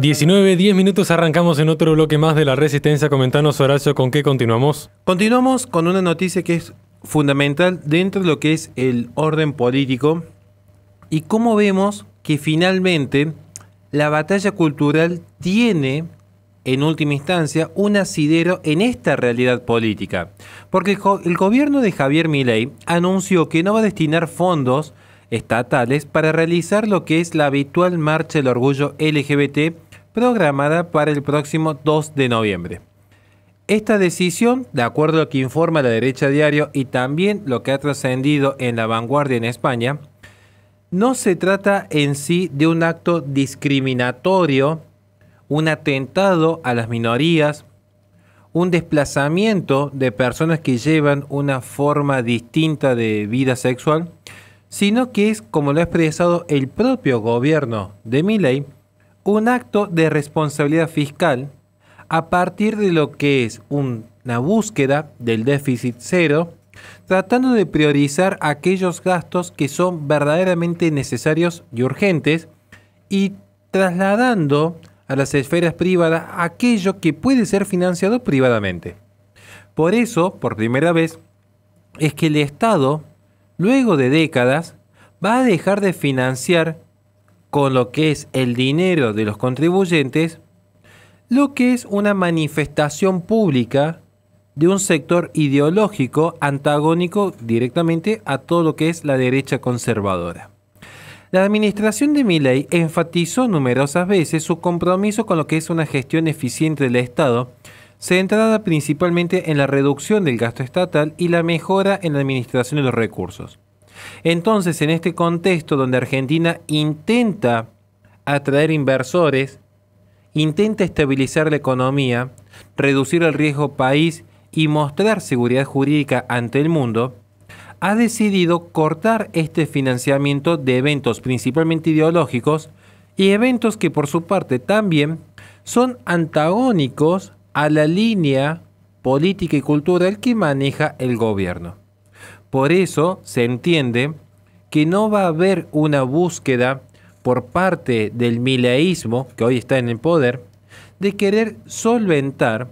19, 10 minutos arrancamos en otro bloque más de la Resistencia. Comentanos, Horacio, ¿con qué continuamos? Continuamos con una noticia que es fundamental dentro de lo que es el orden político y cómo vemos que finalmente la batalla cultural tiene, en última instancia, un asidero en esta realidad política. Porque el, el gobierno de Javier Milei anunció que no va a destinar fondos estatales para realizar lo que es la habitual Marcha del Orgullo LGBT programada para el próximo 2 de noviembre. Esta decisión, de acuerdo a lo que informa la derecha diario y también lo que ha trascendido en la vanguardia en España, no se trata en sí de un acto discriminatorio, un atentado a las minorías, un desplazamiento de personas que llevan una forma distinta de vida sexual, sino que es, como lo ha expresado el propio gobierno de Milley, un acto de responsabilidad fiscal a partir de lo que es una búsqueda del déficit cero, tratando de priorizar aquellos gastos que son verdaderamente necesarios y urgentes y trasladando a las esferas privadas aquello que puede ser financiado privadamente. Por eso, por primera vez, es que el Estado luego de décadas, va a dejar de financiar con lo que es el dinero de los contribuyentes lo que es una manifestación pública de un sector ideológico antagónico directamente a todo lo que es la derecha conservadora. La administración de Milley enfatizó numerosas veces su compromiso con lo que es una gestión eficiente del Estado centrada principalmente en la reducción del gasto estatal y la mejora en la administración de los recursos. Entonces, en este contexto donde Argentina intenta atraer inversores, intenta estabilizar la economía, reducir el riesgo país y mostrar seguridad jurídica ante el mundo, ha decidido cortar este financiamiento de eventos principalmente ideológicos y eventos que por su parte también son antagónicos a la línea política y cultural que maneja el gobierno. Por eso se entiende que no va a haber una búsqueda por parte del mileísmo, que hoy está en el poder, de querer solventar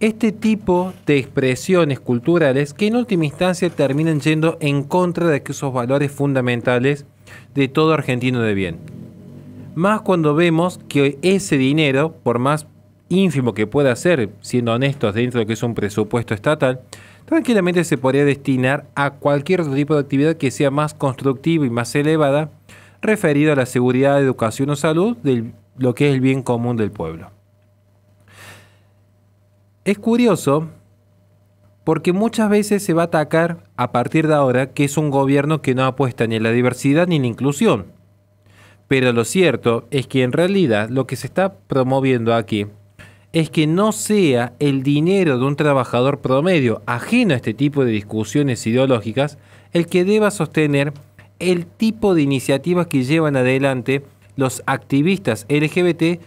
este tipo de expresiones culturales que en última instancia terminan yendo en contra de esos valores fundamentales de todo argentino de bien. Más cuando vemos que ese dinero, por más ínfimo que pueda ser, siendo honestos, dentro de lo que es un presupuesto estatal, tranquilamente se podría destinar a cualquier otro tipo de actividad que sea más constructiva y más elevada, referido a la seguridad, educación o salud de lo que es el bien común del pueblo. Es curioso porque muchas veces se va a atacar a partir de ahora que es un gobierno que no apuesta ni a la diversidad ni a la inclusión. Pero lo cierto es que en realidad lo que se está promoviendo aquí es que no sea el dinero de un trabajador promedio ajeno a este tipo de discusiones ideológicas el que deba sostener el tipo de iniciativas que llevan adelante los activistas LGBT,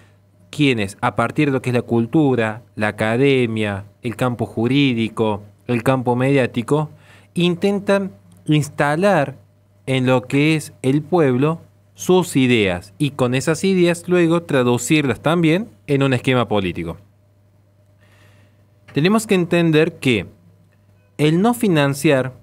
quienes a partir de lo que es la cultura, la academia, el campo jurídico, el campo mediático, intentan instalar en lo que es el pueblo sus ideas y con esas ideas luego traducirlas también en un esquema político. Tenemos que entender que el no financiar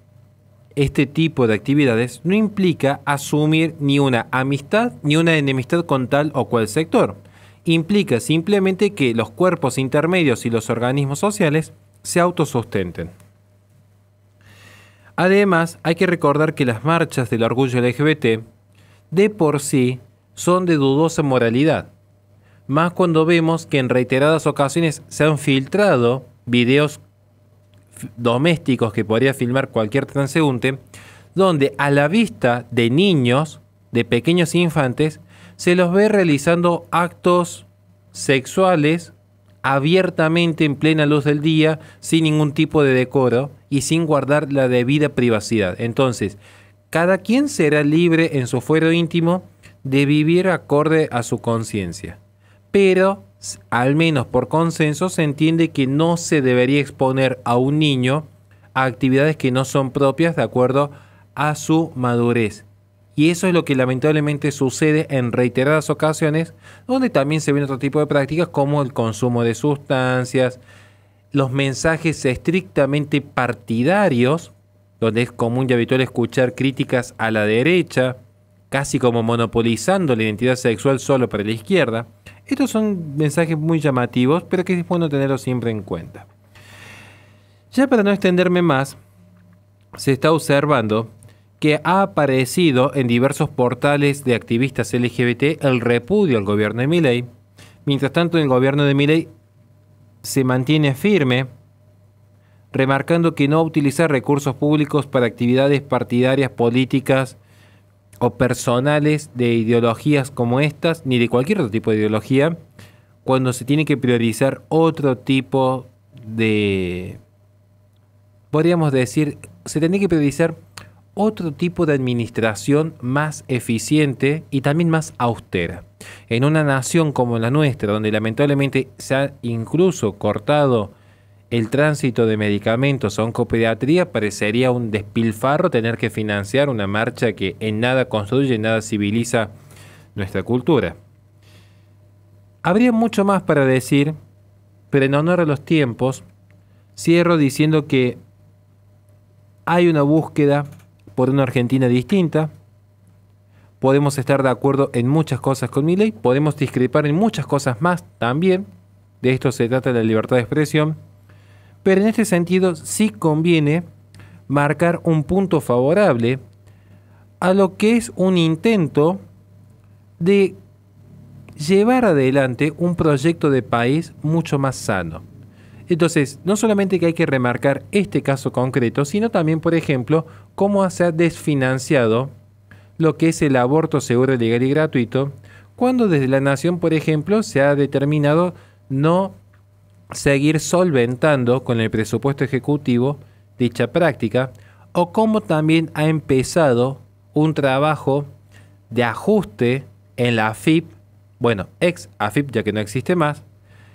este tipo de actividades no implica asumir ni una amistad ni una enemistad con tal o cual sector. Implica simplemente que los cuerpos intermedios y los organismos sociales se autosustenten. Además, hay que recordar que las marchas del orgullo LGBT de por sí son de dudosa moralidad, más cuando vemos que en reiteradas ocasiones se han filtrado videos domésticos que podría filmar cualquier transeúnte, donde a la vista de niños, de pequeños infantes, se los ve realizando actos sexuales abiertamente en plena luz del día, sin ningún tipo de decoro y sin guardar la debida privacidad. Entonces, cada quien será libre en su fuero íntimo de vivir acorde a su conciencia. Pero, al menos por consenso, se entiende que no se debería exponer a un niño a actividades que no son propias de acuerdo a su madurez. Y eso es lo que lamentablemente sucede en reiteradas ocasiones, donde también se ven otro tipo de prácticas como el consumo de sustancias, los mensajes estrictamente partidarios donde es común y habitual escuchar críticas a la derecha, casi como monopolizando la identidad sexual solo para la izquierda. Estos son mensajes muy llamativos, pero que es bueno tenerlos siempre en cuenta. Ya para no extenderme más, se está observando que ha aparecido en diversos portales de activistas LGBT el repudio al gobierno de Milley. Mientras tanto, el gobierno de Milley se mantiene firme remarcando que no utilizar recursos públicos para actividades partidarias políticas o personales de ideologías como estas, ni de cualquier otro tipo de ideología, cuando se tiene que priorizar otro tipo de, podríamos decir, se tiene que priorizar otro tipo de administración más eficiente y también más austera. En una nación como la nuestra, donde lamentablemente se ha incluso cortado el tránsito de medicamentos a oncopediatría parecería un despilfarro tener que financiar una marcha que en nada construye, en nada civiliza nuestra cultura. Habría mucho más para decir, pero en honor a los tiempos, cierro diciendo que hay una búsqueda por una Argentina distinta. Podemos estar de acuerdo en muchas cosas con mi ley, podemos discrepar en muchas cosas más también. De esto se trata la libertad de expresión pero en este sentido sí conviene marcar un punto favorable a lo que es un intento de llevar adelante un proyecto de país mucho más sano. Entonces, no solamente que hay que remarcar este caso concreto, sino también, por ejemplo, cómo se ha desfinanciado lo que es el aborto seguro, legal y gratuito, cuando desde la Nación, por ejemplo, se ha determinado no seguir solventando con el presupuesto ejecutivo dicha práctica o como también ha empezado un trabajo de ajuste en la AFIP, bueno, ex AFIP ya que no existe más,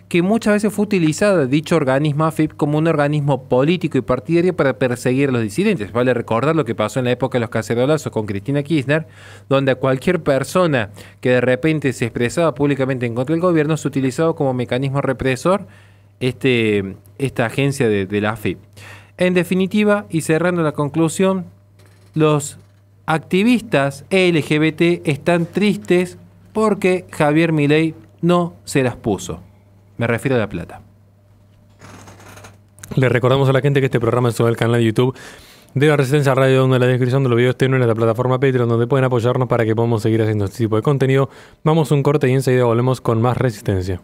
que muchas veces fue utilizada dicho organismo AFIP como un organismo político y partidario para perseguir a los disidentes. Vale recordar lo que pasó en la época de los cacerolazos con Cristina Kirchner, donde cualquier persona que de repente se expresaba públicamente en contra del gobierno se utilizaba como mecanismo represor este, esta agencia de, la AFIP. En definitiva, y cerrando la conclusión, los activistas LGBT están tristes porque Javier Milei no se las puso. Me refiero a La Plata. Le recordamos a la gente que este programa es sobre el canal de YouTube de la Resistencia Radio, donde la descripción de los videos en la plataforma Patreon, donde pueden apoyarnos para que podamos seguir haciendo este tipo de contenido. Vamos a un corte y enseguida volvemos con más resistencia.